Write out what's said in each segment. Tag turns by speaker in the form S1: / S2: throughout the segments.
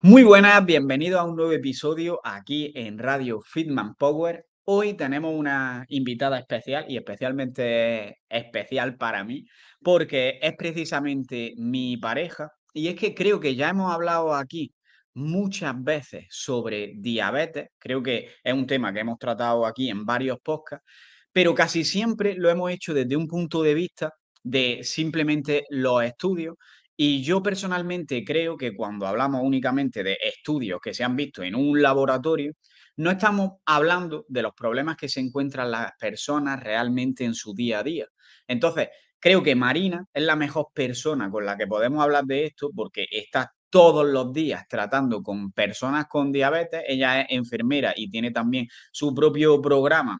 S1: Muy buenas, Bienvenidos a un nuevo episodio aquí en Radio Fitman Power. Hoy tenemos una invitada especial y especialmente especial para mí porque es precisamente mi pareja y es que creo que ya hemos hablado aquí muchas veces sobre diabetes, creo que es un tema que hemos tratado aquí en varios podcasts, pero casi siempre lo hemos hecho desde un punto de vista de simplemente los estudios, y yo personalmente creo que cuando hablamos únicamente de estudios que se han visto en un laboratorio, no estamos hablando de los problemas que se encuentran las personas realmente en su día a día. Entonces, creo que Marina es la mejor persona con la que podemos hablar de esto porque está todos los días tratando con personas con diabetes. Ella es enfermera y tiene también su propio programa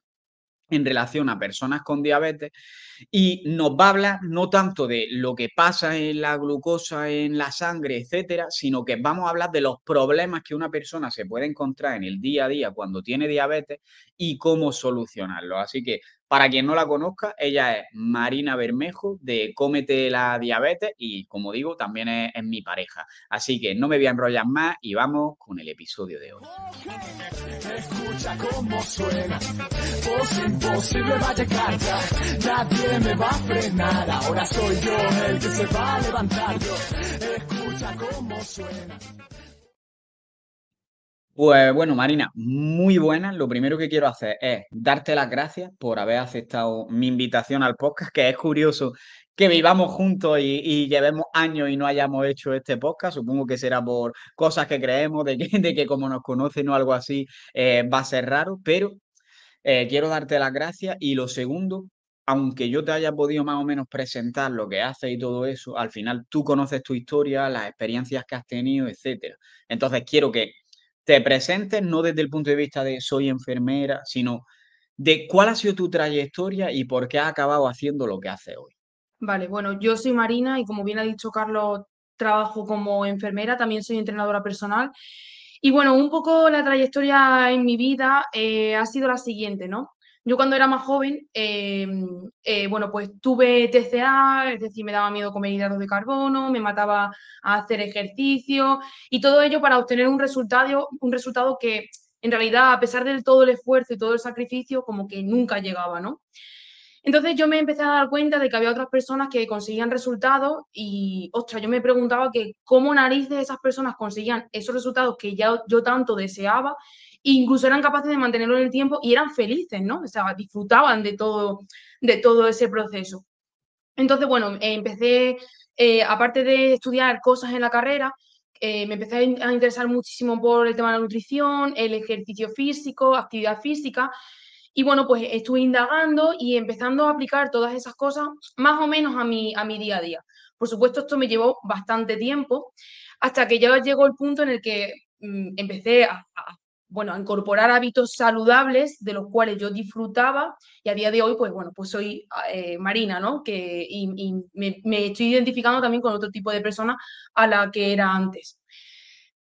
S1: en relación a personas con diabetes y nos va a hablar no tanto de lo que pasa en la glucosa, en la sangre, etcétera, sino que vamos a hablar de los problemas que una persona se puede encontrar en el día a día cuando tiene diabetes y cómo solucionarlo. Así que para quien no la conozca, ella es Marina Bermejo de Cómete la Diabetes y, como digo, también es, mi pareja. Así que no me voy a enrollar más y vamos con el episodio de hoy me va a frenar. Ahora soy yo el que se va a levantar.
S2: Yo, escucha cómo suena.
S1: Pues bueno, Marina, muy buena. Lo primero que quiero hacer es darte las gracias por haber aceptado mi invitación al podcast, que es curioso que vivamos juntos y, llevemos años y no hayamos hecho este podcast. Supongo que será por cosas que creemos, de que, como nos conocen o algo así, eh, va a ser raro, pero eh, quiero darte las gracias. Y lo segundo, aunque yo te haya podido más o menos presentar lo que haces y todo eso, al final tú conoces tu historia, las experiencias que has tenido, etcétera. Entonces quiero que te presentes no desde el punto de vista de soy enfermera, sino de cuál ha sido tu trayectoria y por qué has acabado haciendo lo que haces hoy.
S2: Vale, bueno, yo soy Marina y como bien ha dicho Carlos, trabajo como enfermera, también soy entrenadora personal. Y bueno, un poco la trayectoria en mi vida eh, ha sido la siguiente, ¿no? Yo cuando era más joven, em, eh, bueno, pues tuve TCA, es decir, me daba miedo comer hidratos de carbono, me mataba a hacer ejercicio y todo ello para obtener un resultado, un resultado que en realidad, a pesar de todo el esfuerzo y todo el sacrificio, como que nunca llegaba, ¿no? Entonces yo me empecé a dar cuenta de que había otras personas que conseguían resultados y, ostras, yo me preguntaba que cómo narices esas personas conseguían esos resultados que ya yo tanto deseaba incluso eran capaces de mantenerlo en el tiempo y eran felices, ¿no? O sea, disfrutaban de todo, de todo ese proceso. Entonces, bueno, empecé, eh, aparte de estudiar cosas en la carrera, eh, me empecé a interesar muchísimo por el tema de la nutrición, el ejercicio físico, actividad física. Y bueno, pues estuve indagando y empezando a aplicar todas esas cosas más o menos a mi, a mi día a día. Por supuesto, esto me llevó bastante tiempo hasta que ya llegó el punto en el que mm, empecé a, bueno, a incorporar hábitos saludables de los cuales yo disfrutaba y a día de hoy, pues bueno, pues soy eh, Marina, ¿no? Que, y, me, estoy identificando también con otro tipo de persona a la que era antes.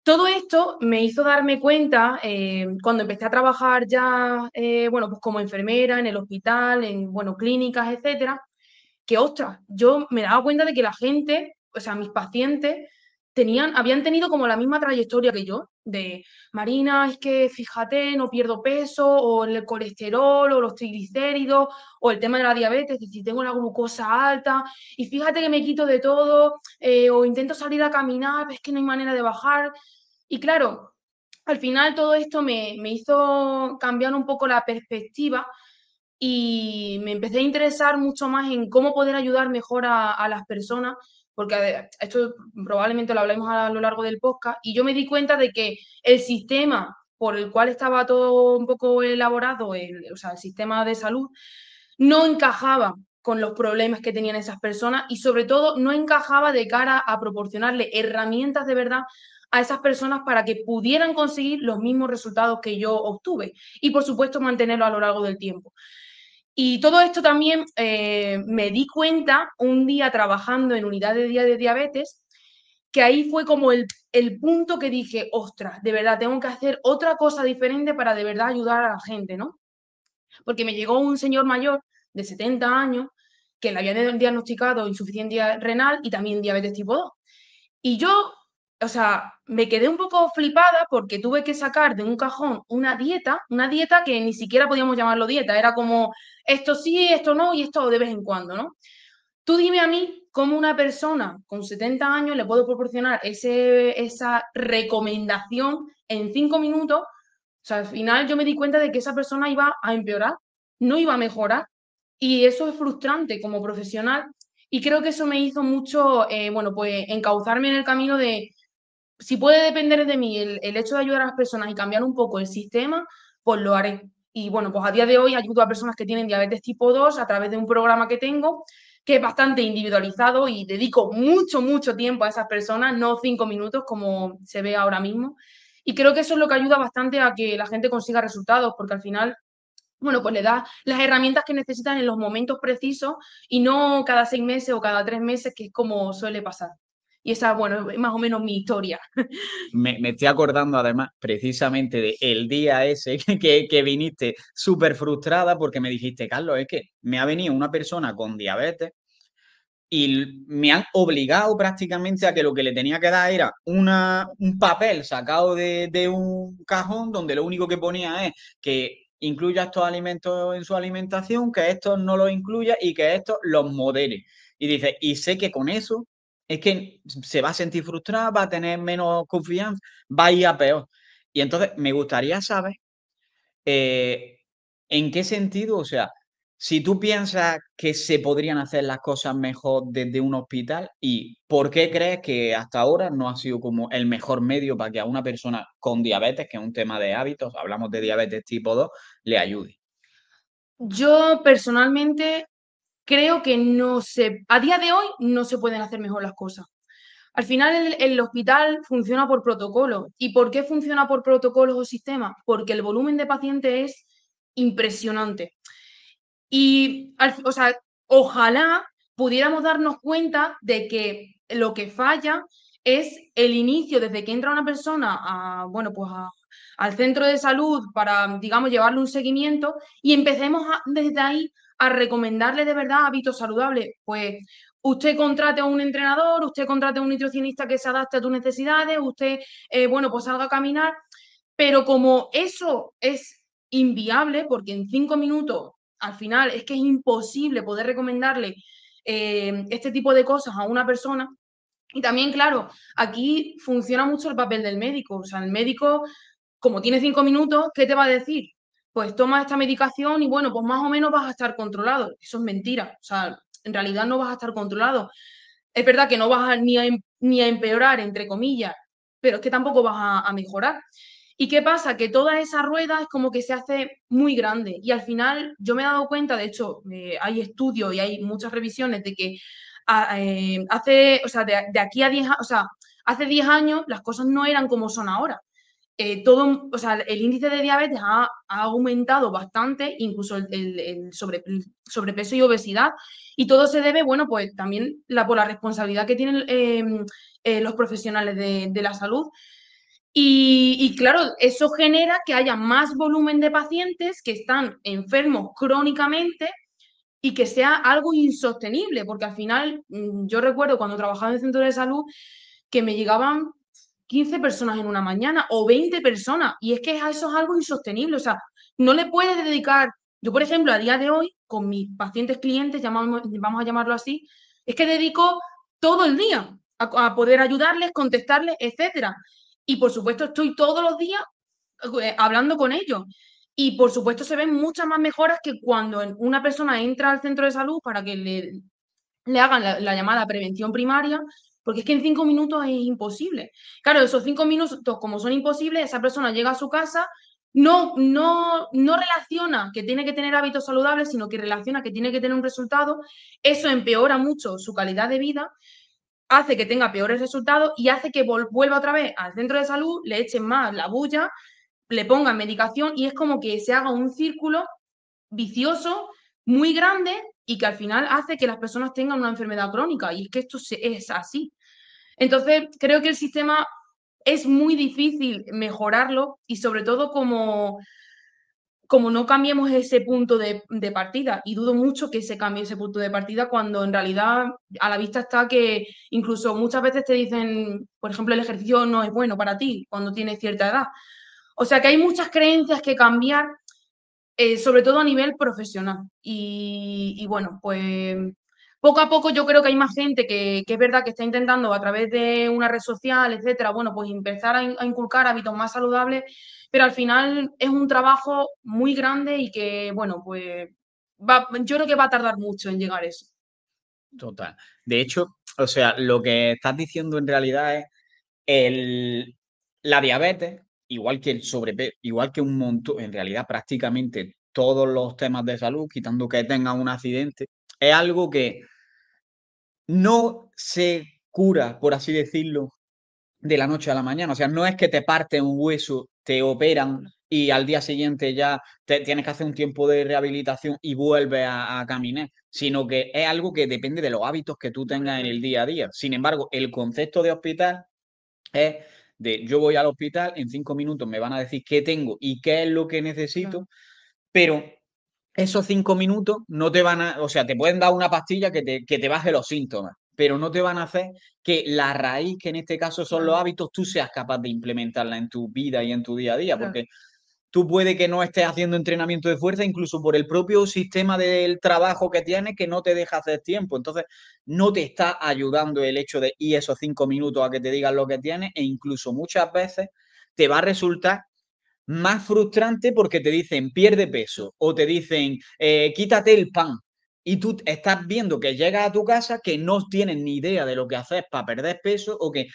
S2: Todo esto me hizo darme cuenta eh, cuando empecé a trabajar ya, eh, bueno, pues como enfermera en el hospital, en, bueno, clínicas, etcétera, que, ostras, yo me daba cuenta de que la gente, o sea, mis pacientes, tenían, habían tenido como la misma trayectoria que yo, de Marina, es que fíjate, no pierdo peso, o el colesterol, o los triglicéridos, o el tema de la diabetes, si tengo la glucosa alta, y fíjate que me quito de todo, eh, o intento salir a caminar, es que no hay manera de bajar. Y claro, al final todo esto me, me hizo cambiar un poco la perspectiva y me empecé a interesar mucho más en cómo poder ayudar mejor a, a las personas porque esto probablemente lo hablemos a lo largo del podcast, y yo me di cuenta de que el sistema por el cual estaba todo un poco elaborado, el, o sea, el sistema de salud, no encajaba con los problemas que tenían esas personas y sobre todo no encajaba de cara a proporcionarle herramientas de verdad a esas personas para que pudieran conseguir los mismos resultados que yo obtuve y por supuesto mantenerlo a lo largo del tiempo. Y todo esto también eh, me di cuenta un día trabajando en unidad de día de diabetes, que ahí fue como el, el, punto que dije, ostras, de verdad tengo que hacer otra cosa diferente para de verdad ayudar a la gente, ¿no? Porque me llegó un señor mayor de 70 años que le habían diagnosticado insuficiencia renal y también diabetes tipo 2. Y yo o sea, me quedé un poco flipada porque tuve que sacar de un cajón una dieta, una dieta que ni siquiera podíamos llamarlo dieta, era como esto sí, esto no y esto de vez en cuando, ¿no? Tú dime a mí cómo una persona con 70 años le puedo proporcionar ese, esa recomendación en 5 minutos. O sea, al final yo me di cuenta de que esa persona iba a empeorar, no iba a mejorar y eso es frustrante como profesional y creo que eso me hizo mucho, eh, bueno, pues encauzarme en el camino de si puede depender de mí el, hecho de ayudar a las personas y cambiar un poco el sistema, pues lo haré. Y bueno, pues a día de hoy ayudo a personas que tienen diabetes tipo 2 a través de un programa que tengo que es bastante individualizado y dedico mucho, mucho tiempo a esas personas, no cinco minutos como se ve ahora mismo. Y creo que eso es lo que ayuda bastante a que la gente consiga resultados, porque al final bueno, pues le da las herramientas que necesitan en los momentos precisos y no cada seis meses o cada tres meses, que es como suele pasar. Y esa, bueno, es más o menos mi historia.
S1: Me, estoy acordando además precisamente de día ese que, que viniste súper frustrada porque me dijiste, Carlos, es que me ha venido una persona con diabetes y me han obligado prácticamente a que lo que le tenía que dar era un papel sacado de, de un cajón donde lo único que ponía es que incluya estos alimentos en su alimentación, que estos no los incluya y que estos los modere. Y dice, y sé que con eso es que se va a sentir frustrada, va a tener menos confianza, va a ir a peor. Y entonces me gustaría saber eh, en qué sentido, o sea, si tú piensas que se podrían hacer las cosas mejor desde un hospital y por qué crees que hasta ahora no ha sido como el mejor medio para que a una persona con diabetes, que es un tema de hábitos, hablamos de diabetes tipo 2, le ayude.
S2: Yo personalmente creo que no se, a día de hoy no se pueden hacer mejor las cosas. Al final el, hospital funciona por protocolo. ¿Y por qué funciona por protocolo o sistema? Porque el volumen de pacientes es impresionante. Y, o sea, ojalá pudiéramos darnos cuenta de que lo que falla es el inicio, desde que entra una persona a, bueno, pues a, al centro de salud para, digamos, llevarle un seguimiento y empecemos desde ahí a recomendarle de verdad hábitos saludables. Pues usted contrate a un entrenador, usted contrate a un nutricionista que se adapte a tus necesidades, usted, eh, bueno, pues salga a caminar, pero como eso es inviable, porque en cinco minutos, al final, es que es imposible poder recomendarle eh, este tipo de cosas a una persona, y también, claro, aquí funciona mucho el papel del médico. O sea, el médico como tiene cinco minutos, ¿qué te va a decir? Pues toma esta medicación y bueno, pues más o menos vas a estar controlado. Eso es mentira. O sea, en realidad no vas a estar controlado. Es verdad que no vas em, ni, a, empeorar, entre comillas, pero es que tampoco vas a, mejorar. ¿Y qué pasa? Que toda esa rueda es como que se hace muy grande y al final yo me he dado cuenta, de hecho, eh, hay estudios y hay muchas revisiones de que eh, hace, o sea, de, de, aquí a 10 o sea, hace 10 años las cosas no eran como son ahora. Eh, todo, o sea, el índice de diabetes ha, aumentado bastante, incluso el, sobrepeso y obesidad, y todo se debe, bueno, pues también la, por la responsabilidad que tienen em, eh, los profesionales de, la salud. y, claro, eso genera que haya más volumen de pacientes que están enfermos crónicamente y que sea algo insostenible, porque al final, mm, yo recuerdo cuando trabajaba en el centro de salud, que me llegaban 15 personas en una mañana o 20 personas. Y es que eso es algo insostenible. O sea, no le puedes dedicar. Yo, por ejemplo, a día de hoy, con mis pacientes clientes, vamos a llamarlo así, es que dedico todo el día a, poder ayudarles, contestarles, etcétera. Y por supuesto, estoy todos los días eh, hablando con ellos. Y por supuesto se ven muchas más mejoras que cuando una persona entra al centro de salud para que le, hagan la, llamada prevención primaria porque es que en cinco minutos es imposible. Claro, esos cinco minutos, como son imposibles, esa persona llega a su casa, no, no, no relaciona que tiene que tener hábitos saludables, sino que relaciona que tiene que tener un resultado, eso empeora mucho su calidad de vida, hace que tenga peores resultados y hace que vuelva otra vez al centro de salud, le echen más la bulla, le pongan medicación y es como que se haga un círculo vicioso muy grande y que al final hace que las personas tengan una enfermedad crónica y es que esto es así. Entonces, creo que el sistema es muy difícil mejorarlo y sobre todo como, como no cambiemos ese punto de, partida. Y dudo mucho que se cambie ese punto de partida cuando en realidad a la vista está que incluso muchas veces te dicen, por ejemplo, el ejercicio no es bueno para ti cuando tienes cierta edad. O sea que hay muchas creencias que cambiar, eh, sobre todo a nivel profesional. y bueno, pues poco a poco yo creo que hay más gente que, es verdad que está intentando a través de una red social, etcétera, bueno, pues empezar a, inculcar hábitos más saludables, pero al final es un trabajo muy grande y que, bueno, pues yo creo que va a tardar mucho en llegar a eso.
S1: Total. De hecho, o sea, lo que estás diciendo en realidad es el, la diabetes, igual que el sobrepeso, igual que un montón, en realidad prácticamente todos los temas de salud, quitando que tenga un accidente, es algo que no se cura, por así decirlo, de la noche a la mañana. O sea, no es que te parten un hueso, te operan y al día siguiente ya tienes que hacer un tiempo de rehabilitación y vuelves a, caminar, sino que es algo que depende de los hábitos que tú tengas en el día a día. Sin embargo, el concepto de hospital es de yo voy al hospital, en cinco minutos me van a decir qué tengo y qué es lo que necesito, pero esos cinco minutos no te van a, o sea, te pueden dar una pastilla que te, baje los síntomas, pero no te van a hacer que la raíz, que en este caso son los hábitos, tú seas capaz de implementarla en tu vida y en tu día a día, porque tú puede que no estés haciendo entrenamiento de fuerza, incluso por el propio sistema del trabajo que tienes, que no te deja hacer tiempo. Entonces, no te está ayudando el hecho de ir esos cinco minutos a que te digan lo que tienes, e incluso muchas veces te va a resultar más frustrante porque te dicen pierde peso o te dicen eh, quítate el pan. Y tú estás viendo que llegas a tu casa que no tienes ni idea de lo que haces para perder peso o que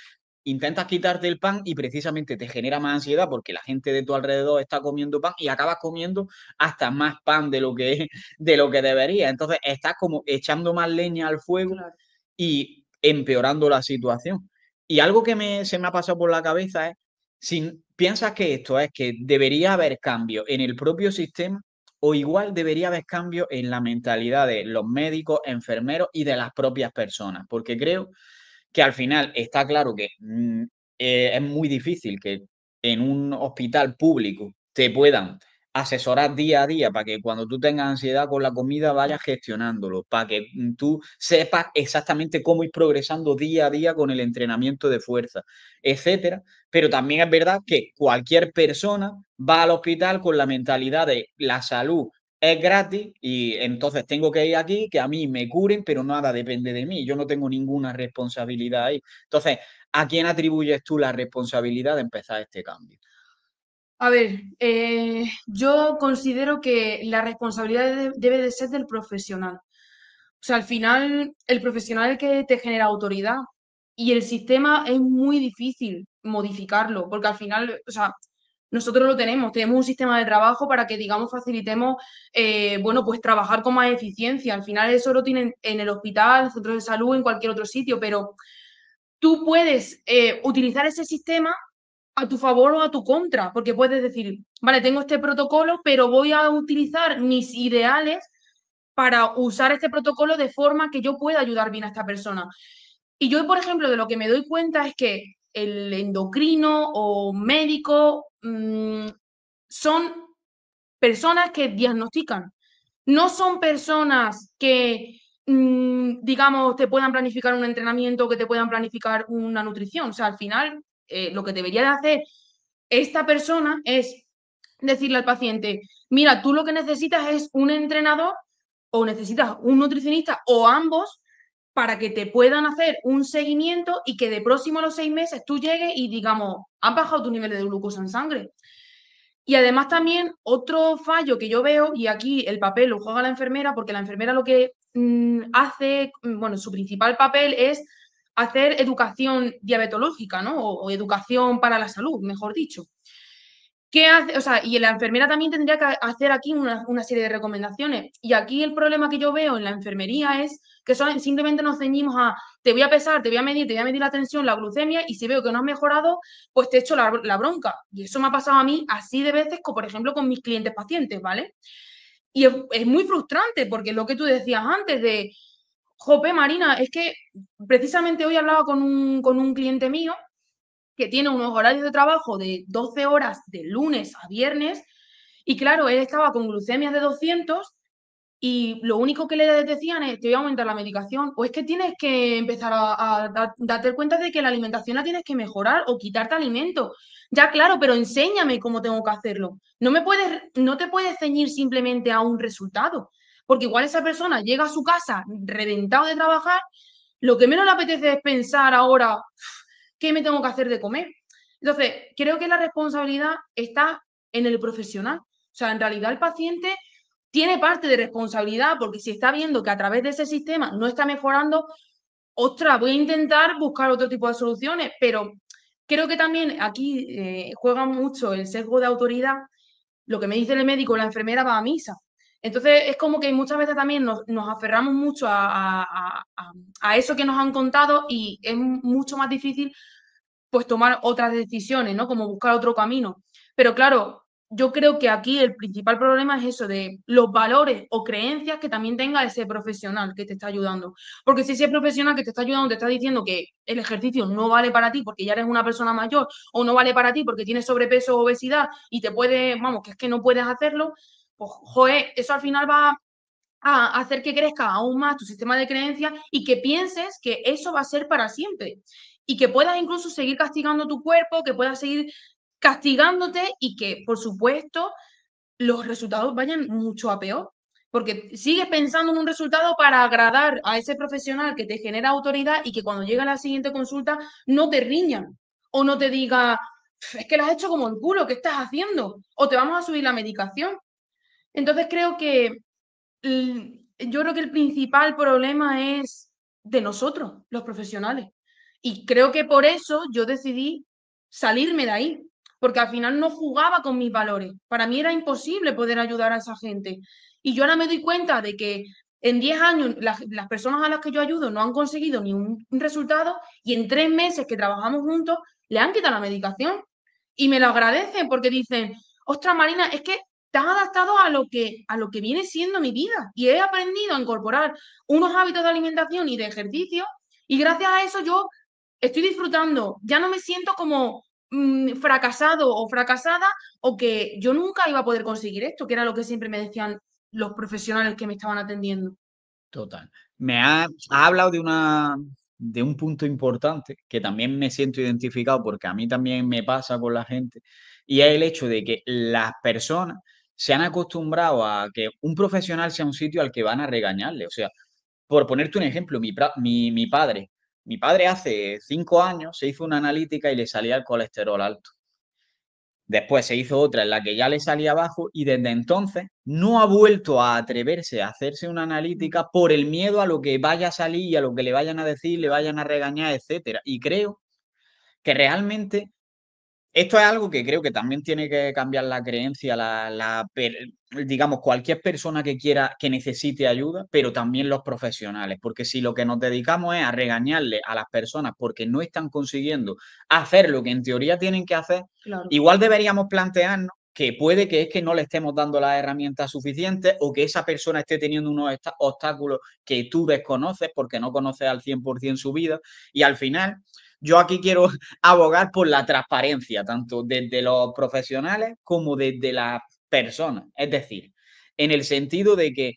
S1: intentas quitarte el pan y precisamente te genera más ansiedad porque la gente de tu alrededor está comiendo pan y acabas comiendo hasta más pan de lo que, de lo que debería. Entonces estás como echando más leña al fuego y empeorando la situación. Y algo que me, se me ha pasado por la cabeza es si piensas que esto es que debería haber cambio en el propio sistema o igual debería haber cambio en la mentalidad de los médicos, enfermeros y de las propias personas, porque creo que al final está claro que mm, eh, es muy difícil que en un hospital público te puedan asesorar día a día para que cuando tú tengas ansiedad con la comida vayas gestionándolo, para que mm, tú sepas exactamente cómo ir progresando día a día con el entrenamiento de fuerza, etcétera. Pero también es verdad que cualquier persona va al hospital con la mentalidad de la salud es gratis y entonces tengo que ir aquí, que a mí me curen, pero nada depende de mí, yo no tengo ninguna responsabilidad ahí. Entonces, ¿a quién atribuyes tú la responsabilidad de empezar este cambio?
S2: A ver, eh, yo considero que la responsabilidad debe de ser del profesional. O sea, al final, el profesional es el que te genera autoridad y el sistema es muy difícil modificarlo, porque al final, o sea, nosotros lo tenemos, tenemos un sistema de trabajo para que, digamos, facilitemos, eh, bueno, pues trabajar con más eficiencia. Al final eso lo tienen en el hospital, en centros de salud, en cualquier otro sitio, pero tú puedes eh, utilizar ese sistema a tu favor o a tu contra, porque puedes decir, vale, tengo este protocolo, pero voy a utilizar mis ideales para usar este protocolo de forma que yo pueda ayudar bien a esta persona. Y yo, por ejemplo, de lo que me doy cuenta es que el endocrino o médico mm, son personas que diagnostican, no son personas que, mm, digamos, te puedan planificar un entrenamiento, que te puedan planificar una nutrición. O sea, al final eh, lo que debería de hacer esta persona es decirle al paciente, mira, tú lo que necesitas es un entrenador o necesitas un nutricionista o ambos para que te puedan hacer un seguimiento y que de próximo a los seis meses tú llegues y digamos, has bajado tu nivel de glucosa en sangre. Y además también otro fallo que yo veo, y aquí el papel lo juega la enfermera, porque la enfermera lo que mm, hace, mm, bueno, su principal papel es hacer educación diabetológica, ¿no? O, educación para la salud, mejor dicho. ¿Qué hace? O sea, y la enfermera también tendría que hacer aquí una, serie de recomendaciones. Y aquí el problema que yo veo en la enfermería es que simplemente nos ceñimos a te voy a pesar, te voy a medir, te voy a medir la tensión, la glucemia, y si veo que no has mejorado, pues te echo la, la bronca. Y eso me ha pasado a mí así de veces, como por ejemplo con mis clientes pacientes, ¿vale? Y es, es muy frustrante porque es lo que tú decías antes de Jope, Marina, es que precisamente hoy hablaba con un, cliente mío que tiene unos horarios de trabajo de 12 horas de lunes a viernes y claro, él estaba con glucemias de 200 y lo único que le decían es, te voy a aumentar la medicación, o es que tienes que empezar a, a, darte cuenta de que la alimentación la tienes que mejorar o quitarte alimento. Ya claro, pero enséñame cómo tengo que hacerlo. No, me puedes, no te puedes ceñir simplemente a un resultado porque igual esa persona llega a su casa reventado de trabajar, lo que menos le apetece es pensar ahora qué me tengo que hacer de comer. Entonces, creo que la responsabilidad está en el profesional. O sea, en realidad el paciente tiene parte de responsabilidad porque si está viendo que a través de ese sistema no está mejorando, ostras, voy a intentar buscar otro tipo de soluciones, pero creo que también aquí eh, juega mucho el sesgo de autoridad. Lo que me dice el médico, la enfermera va a misa. Entonces es como que muchas veces también nos, aferramos mucho a, eso que nos han contado y es mucho más difícil pues tomar otras decisiones, ¿no? Como buscar otro camino. Pero claro, yo creo que aquí el principal problema es eso de los valores o creencias que también tenga ese profesional que te está ayudando. Porque si ese profesional que te está ayudando te está diciendo que el ejercicio no vale para ti porque ya eres una persona mayor o no vale para ti porque tienes sobrepeso o obesidad y te puede, vamos, que es que no puedes hacerlo, pues, eso al final va a hacer que crezca aún más tu sistema de creencias y que pienses que eso va a ser para siempre y que puedas incluso seguir castigando tu cuerpo, que puedas seguir castigándote y que, por supuesto, los resultados vayan mucho a peor. Porque sigues pensando en un resultado para agradar a ese profesional que te genera autoridad y que cuando llega la siguiente consulta no te riñan o no te diga, es que lo has hecho como el culo, ¿qué estás haciendo? O te vamos a subir la medicación. Entonces creo que yo creo que el principal problema es de nosotros, los profesionales. Y creo que por eso yo decidí salirme de ahí, porque al final no jugaba con mis valores. Para mí era imposible poder ayudar a esa gente. Y yo ahora me doy cuenta de que en 10 años las, personas a las que yo ayudo no han conseguido ni un resultado y en tres meses que trabajamos juntos le han quitado la medicación. Y me lo agradecen porque dicen, ostras Marina, es que estás adaptado a lo que a lo que viene siendo mi vida y he aprendido a incorporar unos hábitos de alimentación y de ejercicio y gracias a eso yo estoy disfrutando, ya no me siento como mm, fracasado o fracasada o que yo nunca iba a poder conseguir esto, que era lo que siempre me decían los profesionales que me estaban atendiendo.
S1: Total. Me ha, hablado de una de un punto importante que también me siento identificado porque a mí también me pasa con la gente y es el hecho de que las personas se han acostumbrado a que un profesional sea un sitio al que van a regañarle. O sea, por ponerte un ejemplo, mi, padre. Mi padre hace cinco años se hizo una analítica y le salía el colesterol alto. Después se hizo otra en la que ya le salía abajo y desde entonces no ha vuelto a atreverse a hacerse una analítica mm. por el miedo a lo que vaya a salir, y a lo que le vayan a decir, le vayan a regañar, etc. Y creo que realmente esto es algo que creo que también tiene que cambiar la creencia, la, digamos, cualquier persona que quiera, que necesite ayuda, pero también los profesionales, porque si lo que nos dedicamos es a regañarle a las personas porque no están consiguiendo hacer lo que en teoría tienen que hacer, igual deberíamos plantearnos que puede que es que no le estemos dando las herramientas suficientes o que esa persona esté teniendo unos obstáculos que tú desconoces porque no conoces al 100% su vida y al final yo aquí quiero abogar por la transparencia, tanto desde los profesionales como desde las personas. Es decir, en el sentido de que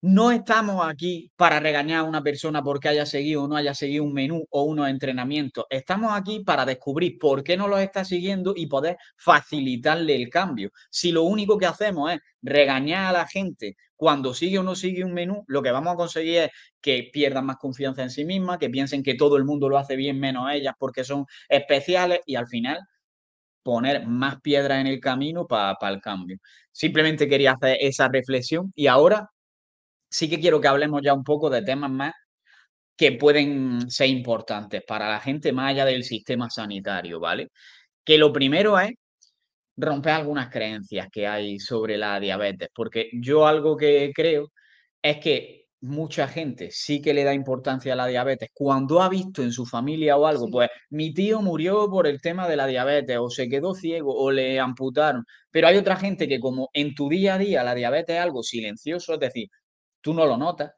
S1: no estamos aquí para regañar a una persona porque haya seguido o no haya seguido un menú o unos entrenamientos. Estamos aquí para descubrir por qué no los está siguiendo y poder facilitarle el cambio. Si lo único que hacemos es regañar a la gente cuando sigue o no sigue un menú, lo que vamos a conseguir es que pierdan más confianza en sí misma, que piensen que todo el mundo lo hace bien menos ellas porque son especiales y al final poner más piedras en el camino para el cambio. Simplemente quería hacer esa reflexión y ahora sí que quiero que hablemos ya un poco de temas más que pueden ser importantes para la gente más allá del sistema sanitario, ¿vale? Que lo primero es romper algunas creencias que hay sobre la diabetes, porque yo algo que creo es que mucha gente sí que le da importancia a la diabetes cuando ha visto en su familia o algo, pues mi tío murió por el tema de la diabetes o se quedó ciego o le amputaron, pero hay otra gente que como en tu día a día la diabetes es algo silencioso, es decir, tú no lo notas,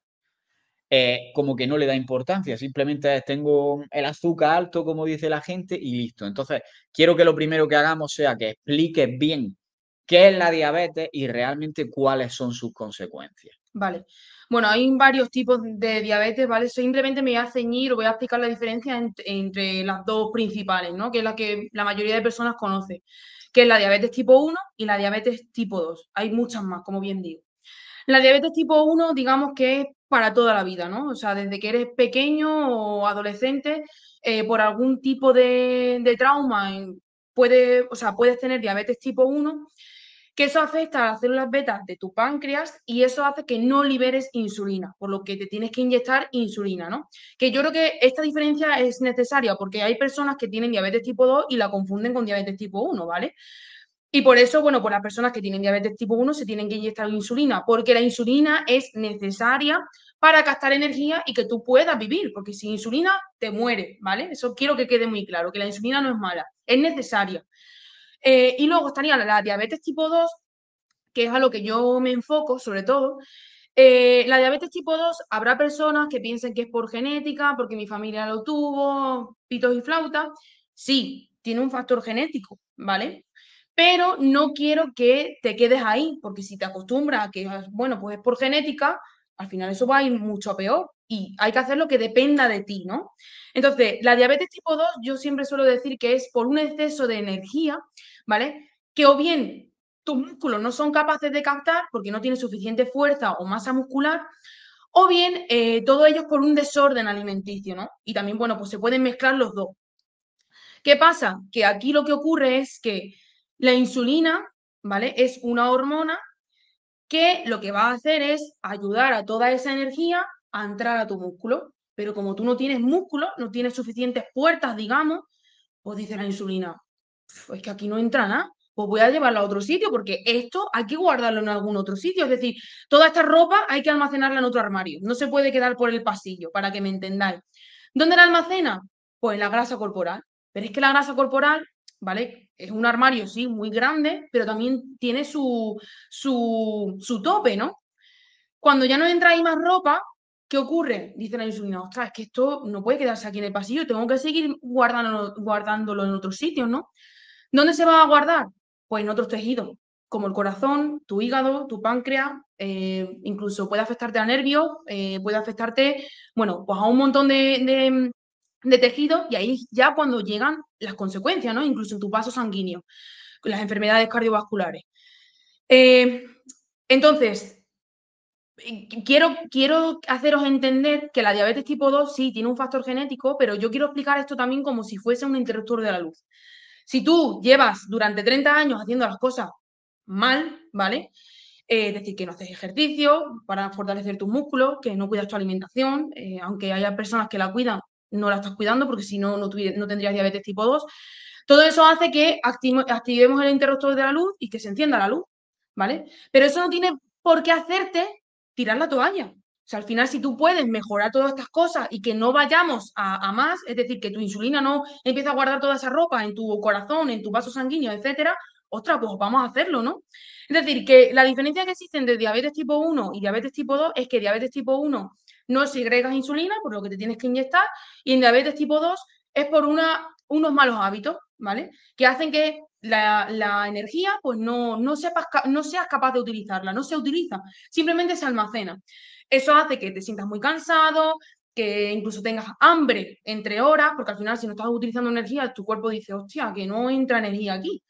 S1: como que no le da importancia, simplemente tengo el azúcar alto, como dice la gente, y listo. Entonces, quiero que lo primero que hagamos sea que expliques bien qué es la diabetes y realmente cuáles son sus consecuencias.
S2: Vale. Bueno, hay varios tipos de diabetes, ¿vale? Simplemente me voy a ceñir o voy a explicar la diferencia entre las dos principales, ¿no? Que es la que la mayoría de personas conoce, que es la diabetes tipo 1 y la diabetes tipo 2. Hay muchas más, como bien digo. La diabetes tipo 1, digamos que es para toda la vida, ¿no? O sea, desde que eres pequeño o adolescente, eh, por algún tipo de, trauma, eh, puede, o sea, puedes tener diabetes tipo 1, que eso afecta a las células beta de tu páncreas y eso hace que no liberes insulina, por lo que te tienes que inyectar insulina, ¿no? Que yo creo que esta diferencia es necesaria porque hay personas que tienen diabetes tipo 2 y la confunden con diabetes tipo 1, ¿vale? Y por eso, bueno, por pues las personas que tienen diabetes tipo 1 se tienen que inyectar insulina, porque la insulina es necesaria para gastar energía y que tú puedas vivir, porque sin insulina te mueres, ¿vale? Eso quiero que quede muy claro, que la insulina no es mala, es necesaria. Eh, y luego estaría la, diabetes tipo 2, que es a lo que yo me enfoco sobre todo. Eh, la diabetes tipo 2 habrá personas que piensen que es por genética, porque mi familia lo tuvo, pitos y flauta Sí, tiene un factor genético, ¿vale? pero no quiero que te quedes ahí, porque si te acostumbras a que, ah, bueno, pues es por genética, al final eso va a ir mucho a peor y hay que hacer lo que dependa de ti, ¿no? Entonces, la diabetes tipo 2 yo siempre suelo decir que es por un exceso de energía, ¿vale? Que o bien tus músculos no son capaces de captar porque no tienes suficiente fuerza o masa muscular, o bien eh, todo ello es por un desorden alimenticio, ¿no? Y también, bueno, pues se pueden mezclar los dos. ¿Qué pasa? Que aquí lo que ocurre es que la insulina, ¿vale? Es una hormona que lo que va a hacer es ayudar a toda esa energía a entrar a tu músculo. Pero como tú no tienes músculo, no tienes suficientes puertas, digamos, pues dice la insulina, es que aquí no entra nada, pues voy a llevarla a otro sitio, porque esto hay que guardarlo en algún otro sitio. Es decir, toda esta ropa hay que almacenarla en otro armario, no se puede quedar por el pasillo, para que me entendáis. ¿Dónde la almacena? Pues en la grasa corporal. Pero es que la grasa corporal ¿vale? Es un armario, sí, muy grande, pero también tiene su, tope, ¿no? Cuando ya no entra ahí más ropa, ¿qué ocurre? Dice la insulina, ostras, es que esto no puede quedarse aquí en el pasillo, tengo que seguir guardándolo, en otros sitios, ¿no? ¿Dónde se va a guardar? Pues en otros tejidos, como el corazón, tu hígado, tu páncreas, eh, incluso puede afectarte a nervios, eh, puede afectarte, bueno, pues a un montón de, de tejido y ahí ya cuando llegan las consecuencias, ¿no? Incluso en tu vaso sanguíneo, las enfermedades cardiovasculares. Eh, entonces, quiero, quiero haceros entender que la diabetes tipo 2 sí tiene un factor genético, pero yo quiero explicar esto también como si fuese un interruptor de la luz. Si tú llevas durante 30 años haciendo las cosas mal, ¿vale? Eh, es decir, que no haces ejercicio para fortalecer tus músculos, que no cuidas tu alimentación, eh, aunque haya personas que la cuidan, no la estás cuidando porque si no, no, tendrías diabetes tipo 2. Todo eso hace que activemos, el interruptor de la luz y que se encienda la luz, ¿vale? Pero eso no tiene por qué hacerte tirar la toalla. O sea, al final, si tú puedes mejorar todas estas cosas y que no vayamos a, más, es decir, que tu insulina no empiece a guardar toda esa ropa en tu corazón, en tu vaso sanguíneo, etcétera, ostras, pues vamos a hacerlo, ¿no? Es decir, que la diferencia que existe entre diabetes tipo 1 y diabetes tipo 2 es que diabetes tipo 1 no segregas insulina, por lo que te tienes que inyectar, y en diabetes tipo 2 es por unos malos hábitos, ¿vale? Que hacen que la, energía, pues no, no, no seas capaz de utilizarla, no se utiliza, simplemente se almacena. Eso hace que te sientas muy cansado, que incluso tengas hambre entre horas, porque al final si no estás utilizando energía, tu cuerpo dice, hostia, que no entra energía aquí.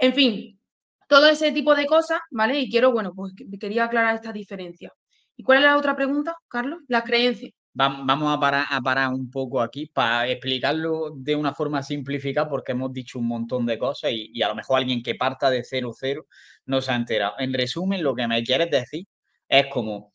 S2: En fin, todo ese tipo de cosas, ¿vale? Y quiero, bueno, pues quería aclarar esta diferencia. ¿Y cuál es la otra pregunta, Carlos? Las creencias.
S1: Vamos a parar, un poco aquí para explicarlo de una forma simplificada porque hemos dicho un montón de cosas y, a lo mejor alguien que parta de cero cero no se ha enterado. En resumen, lo que me quieres decir es como,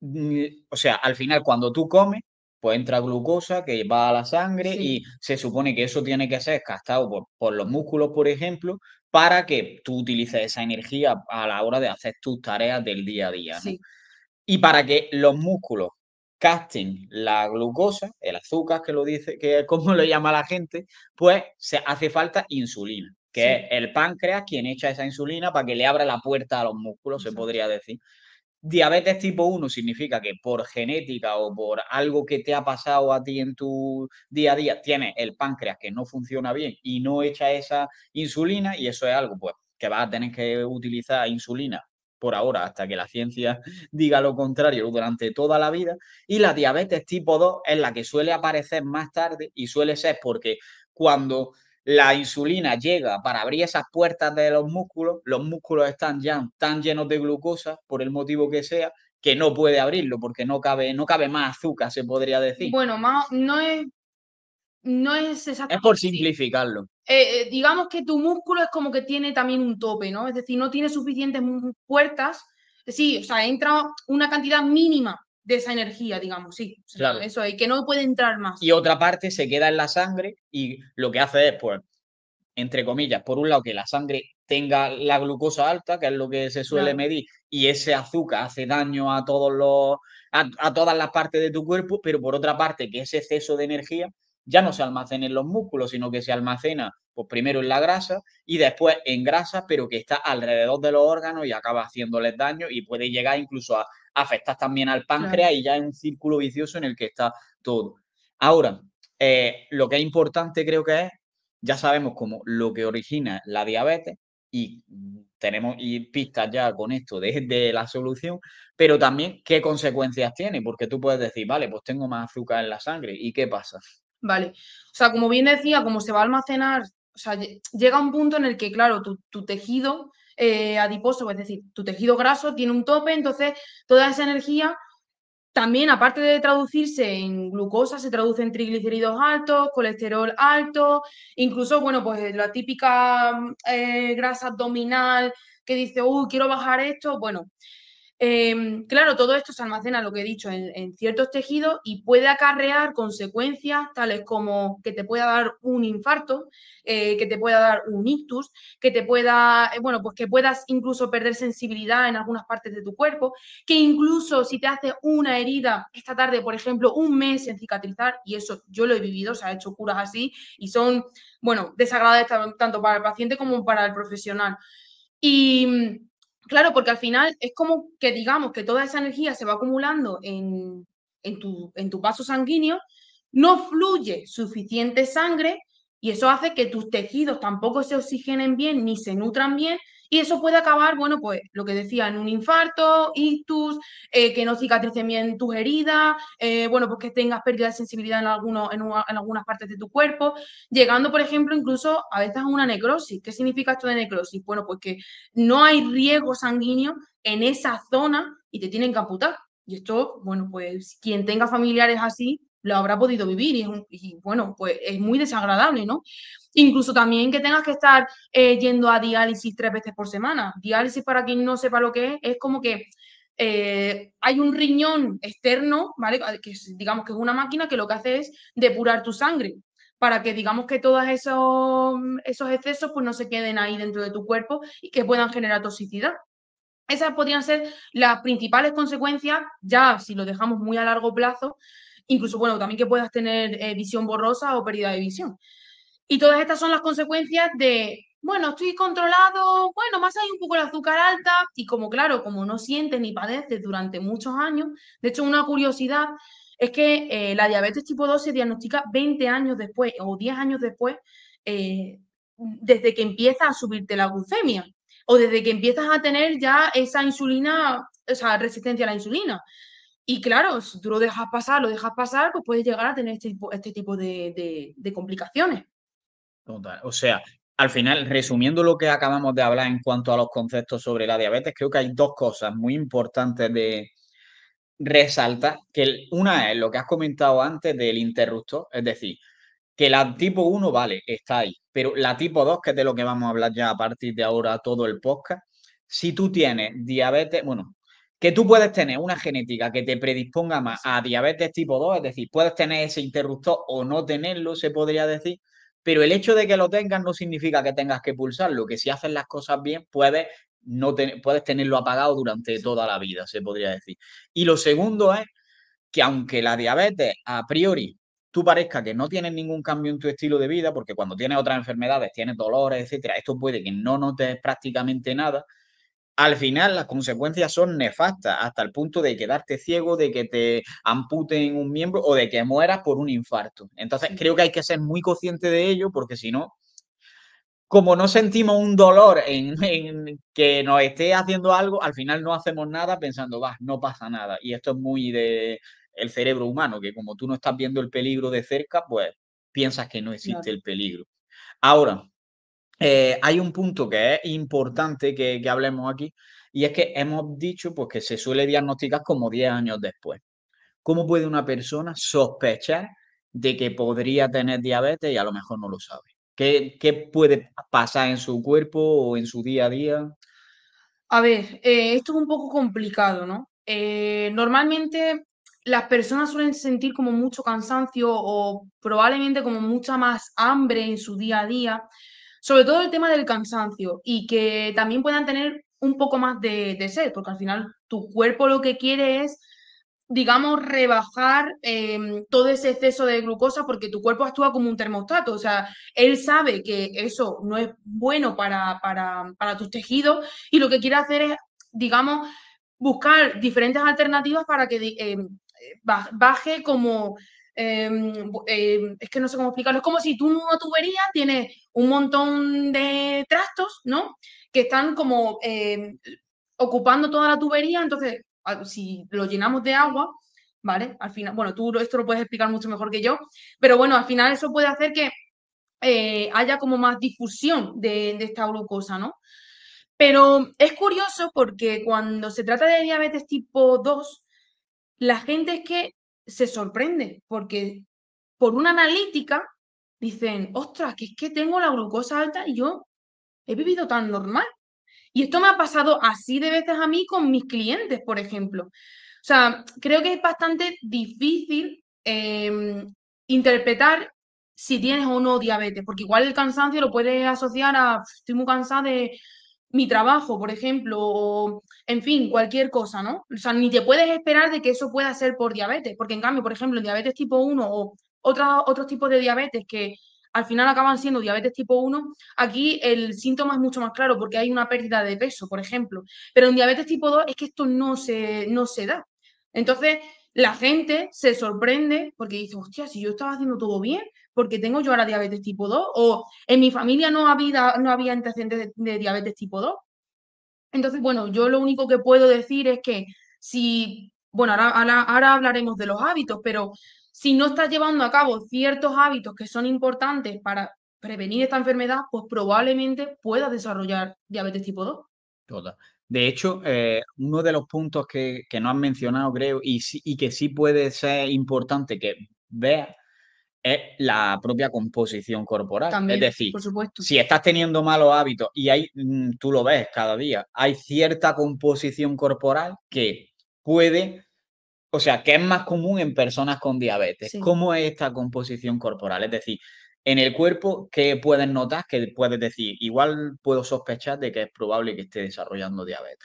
S1: mm, o sea, al final cuando tú comes, pues entra glucosa que va a la sangre y se supone que eso tiene que ser gastado por, los músculos, por ejemplo, para que tú utilices esa energía a la hora de hacer tus tareas del día a día. ¿no? Y para que los músculos casten la glucosa, el azúcar que lo dice, que es como lo llama la gente, pues se hace falta insulina, que es el páncreas quien echa esa insulina para que le abra la puerta a los músculos, se podría decir. Diabetes tipo 1 significa que por genética o por algo que te ha pasado a ti en tu día a día, tienes el páncreas que no funciona bien y no echa esa insulina y eso es algo pues que vas a tener que utilizar insulina por ahora, hasta que la ciencia diga lo contrario durante toda la vida. Y la diabetes tipo 2 es la que suele aparecer más tarde y suele ser porque cuando la insulina llega para abrir esas puertas de los músculos, los músculos están ya tan llenos de glucosa, por el motivo que sea, que no puede abrirlo porque no cabe, no cabe más azúcar, se podría decir. Bueno,
S2: no es, no es exactamente. Es por
S1: simplificarlo.
S2: Eh, eh, digamos que tu músculo es como que tiene también un tope, ¿no? Es decir, no tiene suficientes puertas, sí, o sea, entra una cantidad mínima de esa energía, digamos, sí. Eso es, que no puede entrar más.
S1: Y otra parte se queda en la sangre y lo que hace es, pues, entre comillas, por un lado que la sangre tenga la glucosa alta, que es lo que se suele medir, y ese azúcar hace daño a todos los, a, todas las partes de tu cuerpo, pero por otra parte que ese exceso de energía ya no se almacena en los músculos, sino que se almacena pues, primero en la grasa y después en grasa, pero que está alrededor de los órganos y acaba haciéndoles daño y puede llegar incluso a afectar también al páncreas y ya es un círculo vicioso en el que está todo. Ahora, eh, lo que es importante creo que es, ya sabemos cómo lo que origina la diabetes y tenemos pistas ya con esto desde de, la solución, pero también qué consecuencias tiene, porque tú puedes decir, vale, pues tengo más azúcar en la sangre, ¿y qué pasa?
S2: Vale. O sea, como bien decía, como se va a almacenar, o sea, llega un punto en el que, claro, tu, tejido eh, adiposo, es decir, tu tejido graso tiene un tope, entonces toda esa energía también, aparte de traducirse en glucosa, se traduce en triglicéridos altos, colesterol alto, incluso, bueno, pues eh, la típica mm, eh, grasa abdominal que dice, uy, quiero bajar esto. Bueno, Em, claro, todo esto se almacena, lo que he dicho, en, ciertos tejidos y puede acarrear consecuencias tales como que te pueda dar un infarto, eh, que te pueda dar un ictus, que te pueda, eh, bueno, pues que puedas incluso perder sensibilidad en algunas partes de tu cuerpo, que incluso si te hace una herida esta tarde, por ejemplo, un mes en cicatrizar, y eso yo lo he vivido, se ha hecho curas así y son, bueno, desagradables tanto para el paciente como para el profesional. Y Claro, porque al final es como que digamos que toda esa energía se va acumulando en, tu, tu vaso sanguíneo, no fluye suficiente sangre y eso hace que tus tejidos tampoco se oxigenen bien ni se nutran bien y eso puede acabar, bueno, pues lo que decía, en un infarto, ictus, eh, que no cicatricen bien tus heridas, eh, bueno, pues que tengas pérdida de sensibilidad en, algunos, en, algunas partes de tu cuerpo, llegando, por ejemplo, incluso a veces a una necrosis. ¿Qué significa esto de necrosis? Bueno, pues que no hay riesgo sanguíneo en esa zona y te tienen que amputar. Y esto, bueno, pues quien tenga familiares así lo habrá podido vivir y, y bueno, pues es muy desagradable, ¿no? Incluso también que tengas que estar eh, yendo a diálisis tres veces por semana. Diálisis, para quien no sepa lo que es, es como que eh, hay un riñón externo, ¿vale? Ah, que digamos que es una máquina que lo que hace es depurar tu sangre para que digamos que todos esos, esos excesos pues no se queden ahí dentro de tu cuerpo y que puedan generar toxicidad. Esas podrían ser las principales consecuencias, ya si lo dejamos muy a largo plazo, incluso, bueno, también que puedas tener eh, visión borrosa o pérdida de visión. Y todas estas son las consecuencias de, bueno, estoy controlado, bueno, más hay un poco el azúcar alta, y como claro, como no sientes ni padeces durante muchos años, de hecho una curiosidad es que eh, la diabetes tipo 2 se diagnostica 20 años después o 10 años después eh, desde que empieza a subirte la glucemia o desde que empiezas a tener ya esa insulina, esa resistencia a la insulina. Y claro, si tú lo dejas pasar, lo dejas pasar, pues puedes llegar a tener este tipo, este tipo de complicaciones.
S1: O sea, al final, resumiendo lo que acabamos de hablar en cuanto a los conceptos sobre la diabetes, creo que hay dos cosas muy importantes de resaltar. Que una es lo que has comentado antes del interruptor, es decir, que la tipo 1, vale, está ahí, pero la tipo 2, que es de lo que vamos a hablar ya a partir de ahora todo el podcast, si tú tienes diabetes, bueno, que tú puedes tener una genética que te predisponga más a diabetes tipo 2, es decir, puedes tener ese interruptor o no tenerlo, se podría decir, pero el hecho de que lo tengas no significa que tengas que pulsarlo, que si haces las cosas bien puedes, no puedes tenerlo apagado durante toda la vida, se podría decir. Y lo segundo es que aunque la diabetes a priori tú parezca que no tienes ningún cambio en tu estilo de vida, porque cuando tienes otras enfermedades, tienes dolores, etcétera, esto puede que no notes prácticamente nada, al final las consecuencias son nefastas, hasta el punto de quedarte ciego, de que te amputen un miembro o de que mueras por un infarto. Entonces creo que hay que ser muy consciente de ello porque si no, como no sentimos un dolor en, que nos esté haciendo algo, al final no hacemos nada pensando, va, no pasa nada. Y esto es muy de el cerebro humano, que como tú no estás viendo el peligro de cerca, pues piensas que no existe el peligro. Ahora, eh, hay un punto que es importante que, hablemos aquí y es que hemos dicho pues, que se suele diagnosticar como 10 años después. ¿Cómo puede una persona sospechar de que podría tener diabetes y a lo mejor no lo sabe? ¿Qué, puede pasar en su cuerpo o en su día a día?
S2: A ver, eh, esto es un poco complicado, ¿no? Eh, normalmente las personas suelen sentir como mucho cansancio o probablemente como mucha más hambre en su día a día sobre todo el tema del cansancio y que también puedan tener un poco más de, sed, porque al final tu cuerpo lo que quiere es, digamos, rebajar em, todo ese exceso de glucosa porque tu cuerpo actúa como un termostato, o sea, él sabe que eso no es bueno para, para, tus tejidos y lo que quiere hacer es, digamos, buscar diferentes alternativas para que em, eh, baje como Em, em, es que no sé cómo explicarlo, es como si tú en una tubería tienes un montón de trastos, ¿no? Que están como em, ocupando toda la tubería, entonces si lo llenamos de agua, ¿vale? Al final, bueno, tú esto lo puedes explicar mucho mejor que yo, pero bueno, al final eso puede hacer que eh, haya como más difusión de, de esta glucosa, ¿no? Pero es curioso porque cuando se trata de diabetes tipo 2, la gente es que se sorprende porque por una analítica dicen, ostras, que es que tengo la glucosa alta y yo he vivido tan normal. Y esto me ha pasado así de veces a mí con mis clientes, por ejemplo. O sea, creo que es bastante difícil eh, interpretar si tienes o no diabetes, porque igual el cansancio lo puedes asociar a estoy muy cansada de mi trabajo, por ejemplo, o en fin, cualquier cosa, ¿no? O sea, ni te puedes esperar de que eso pueda ser por diabetes, porque en cambio, por ejemplo, en diabetes tipo 1 o otros otros tipos de diabetes que al final acaban siendo diabetes tipo 1, aquí el síntoma es mucho más claro porque hay una pérdida de peso, por ejemplo. Pero en diabetes tipo 2 es que esto no se, no se da. Entonces, la gente se sorprende porque dice, hostia, si yo estaba haciendo todo bien, porque tengo yo ahora diabetes tipo 2 o en mi familia no había, no había antecedentes de, diabetes tipo 2. Entonces, bueno, yo lo único que puedo decir es que si, bueno, ahora, ahora, hablaremos de los hábitos, pero si no estás llevando a cabo ciertos hábitos que son importantes para prevenir esta enfermedad, pues probablemente puedas desarrollar diabetes tipo 2.
S1: Toda. De hecho, eh, uno de los puntos que, que no has mencionado, creo, y, y, que sí puede ser importante que veas es la propia composición corporal. es decir, si estás teniendo malos hábitos y hay, mm, tú lo ves cada día, hay cierta composición corporal que puede, o sea, que es más común en personas con diabetes. ¿Cómo es esta composición corporal? Es decir, en el cuerpo, ¿qué puedes notar? Que puedes decir, igual puedo sospechar de que es probable que esté desarrollando diabetes.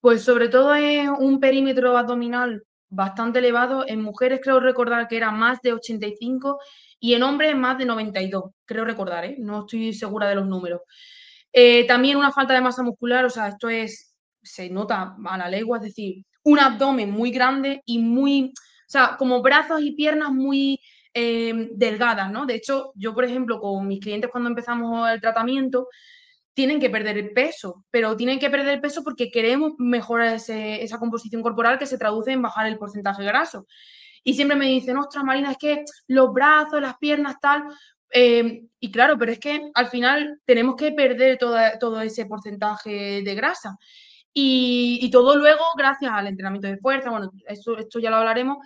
S2: Pues sobre todo es un perímetro abdominal bastante elevado. En mujeres creo recordar que era más de 85 y en hombres más de 92, creo recordar, ¿eh? no estoy segura de los números. Eh, también una falta de masa muscular, o sea, esto es, se nota a la legua, es decir, un abdomen muy grande y muy, o sea, como brazos y piernas muy eh, delgadas, ¿no? De hecho, yo, por ejemplo, con mis clientes cuando empezamos el tratamiento, tienen que perder el peso, pero tienen que perder el peso porque queremos mejorar esa composición corporal que se traduce en bajar el porcentaje graso. Y siempre me dicen, ostras, Marina, es que los brazos, las piernas, tal. Em, y claro, pero es que al final tenemos que perder toda, todo ese porcentaje de grasa. Y, y, todo luego gracias al entrenamiento de fuerza, bueno, esto, esto ya lo hablaremos,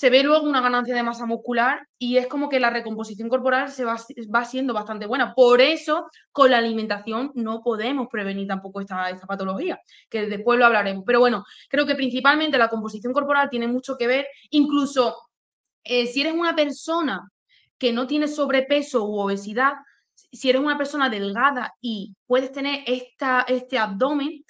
S2: se ve luego una ganancia de masa muscular y es como que la recomposición corporal se va, siendo bastante buena. Por eso, con la alimentación no podemos prevenir tampoco esta, esta patología, que después lo hablaremos. Pero bueno, creo que principalmente la composición corporal tiene mucho que ver, incluso eh, si eres una persona que no tiene sobrepeso u obesidad, si eres una persona delgada y puedes tener esta, este abdomen,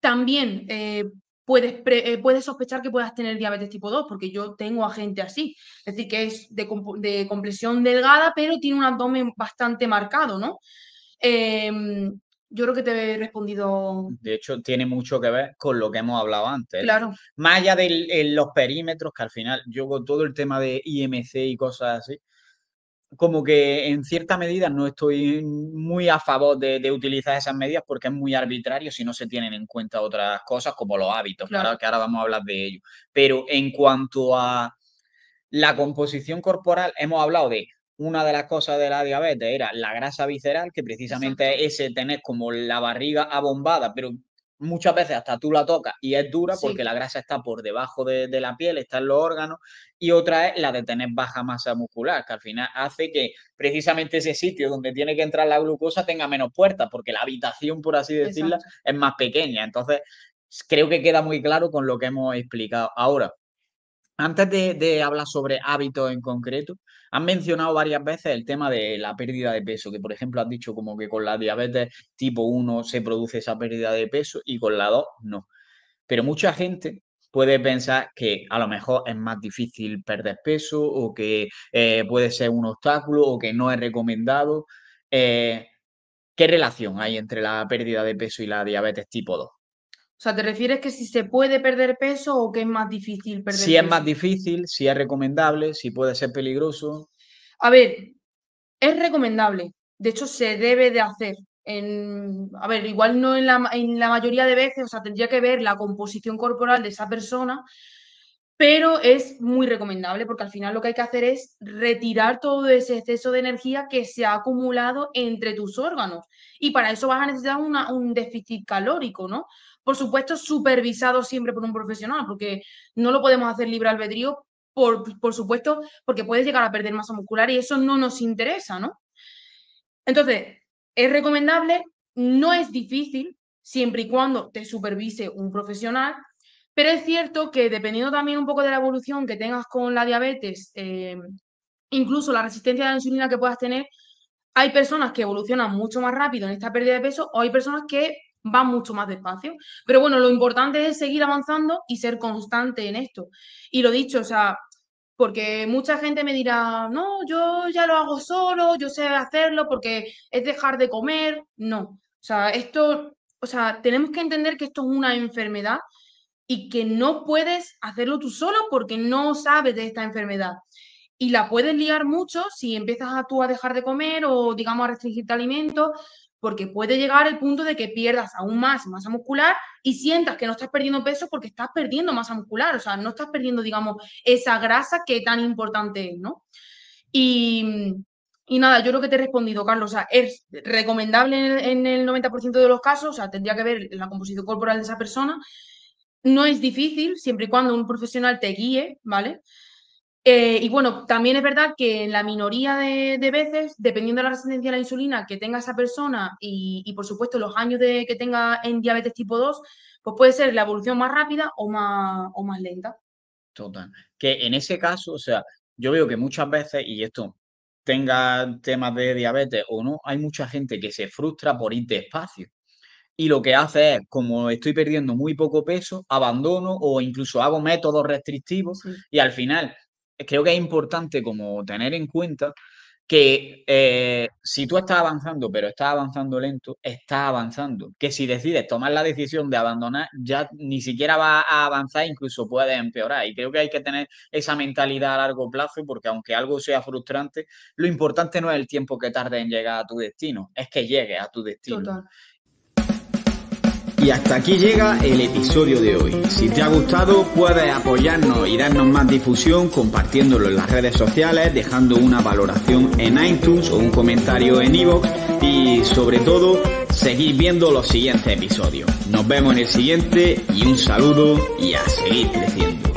S2: también eh, puedes, eh, puedes sospechar que puedas tener diabetes tipo 2, porque yo tengo a gente así. Es decir, que es de, de complexión delgada, pero tiene un abdomen bastante marcado, ¿no? Em, yo creo que te he respondido.
S1: De hecho, tiene mucho que ver con lo que hemos hablado antes. Claro. Más allá de los perímetros, que al final yo con todo el tema de IMC y cosas así, como que en cierta medida no estoy muy a favor de, utilizar esas medidas porque es muy arbitrario si no se tienen en cuenta otras cosas como los hábitos, claro. que ahora vamos a hablar de ello. Pero en cuanto a la composición corporal, hemos hablado de una de las cosas de la diabetes era la grasa visceral, que precisamente es ese tener como la barriga abombada, pero muchas veces hasta tú la tocas y es dura porque la grasa está por debajo de, la piel, está en los órganos, y otra es la de tener baja masa muscular, que al final hace que precisamente ese sitio donde tiene que entrar la glucosa tenga menos puertas, porque la habitación, por así decirla, es más pequeña. Entonces, creo que queda muy claro con lo que hemos explicado. Ahora, antes de, hablar sobre hábitos en concreto, han mencionado varias veces el tema de la pérdida de peso, que por ejemplo han dicho como que con la diabetes tipo 1 se produce esa pérdida de peso y con la 2 no. Pero mucha gente puede pensar que a lo mejor es más difícil perder peso o que eh, puede ser un obstáculo o que no es recomendado. Eh, ¿Qué relación hay entre la pérdida de peso y la diabetes tipo 2?
S2: O sea, ¿te refieres que si se puede perder peso o que es más difícil perder peso? Si es más
S1: difícil, si es recomendable, si puede ser peligroso.
S2: A ver, es recomendable. De hecho, se debe de hacer. a ver, igual no en la, mayoría de veces, o sea, tendría que ver la composición corporal de esa persona, pero es muy recomendable porque al final lo que hay que hacer es retirar todo ese exceso de energía que se ha acumulado entre tus órganos. Y para eso vas a necesitar un déficit calórico, ¿no? por supuesto, supervisado siempre por un profesional, porque no lo podemos hacer libre albedrío, por, supuesto, porque puedes llegar a perder masa muscular y eso no nos interesa, ¿no? Entonces, es recomendable, no es difícil, siempre y cuando te supervise un profesional, pero es cierto que dependiendo también un poco de la evolución que tengas con la diabetes, em, incluso la resistencia a la insulina que puedas tener, hay personas que evolucionan mucho más rápido en esta pérdida de peso o hay personas que va mucho más despacio. Pero bueno, lo importante es seguir avanzando y ser constante en esto. Y lo dicho, o sea, porque mucha gente me dirá, no, yo ya lo hago solo, yo sé hacerlo porque es dejar de comer. No, o sea, esto, o sea, tenemos que entender que esto es una enfermedad y que no puedes hacerlo tú solo porque no sabes de esta enfermedad. Y la puedes liar mucho si empiezas a tú a dejar de comer o, digamos, a restringirte alimentos porque puede llegar el punto de que pierdas aún más masa muscular y sientas que no estás perdiendo peso porque estás perdiendo masa muscular, o sea, no estás perdiendo, digamos, esa grasa que tan importante es, ¿no? Y, nada, yo creo que te he respondido, Carlos, o sea, es recomendable en el, 90% de los casos, o sea, tendría que ver la composición corporal de esa persona. No es difícil, siempre y cuando un profesional te guíe, ¿vale? Eh, y bueno, también es verdad que en la minoría de, veces, dependiendo de la resistencia a la insulina que tenga esa persona y, por supuesto los años que tenga en diabetes tipo 2, pues puede ser la evolución más rápida o más, o más lenta.
S1: Total. Que en ese caso, o sea, yo veo que muchas veces, y esto tenga temas de diabetes o no, hay mucha gente que se frustra por ir despacio. Y lo que hace es, como estoy perdiendo muy poco peso, abandono o incluso hago métodos restrictivos y al final creo que es importante como tener en cuenta que eh, si tú estás avanzando, pero estás avanzando lento, estás avanzando. Que si decides tomar la decisión de abandonar, ya ni siquiera va a avanzar, incluso puede empeorar. Y creo que hay que tener esa mentalidad a largo plazo, porque aunque algo sea frustrante, lo importante no es el tiempo que tarde en llegar a tu destino, es que llegue a tu destino y hasta aquí llega el episodio de hoy. Si te ha gustado puedes apoyarnos y darnos más difusión compartiéndolo en las redes sociales, dejando una valoración en iTunes o un comentario en iVoox y sobre todo seguir viendo los siguientes episodios. Nos vemos en el siguiente y un saludo y a seguir creciendo.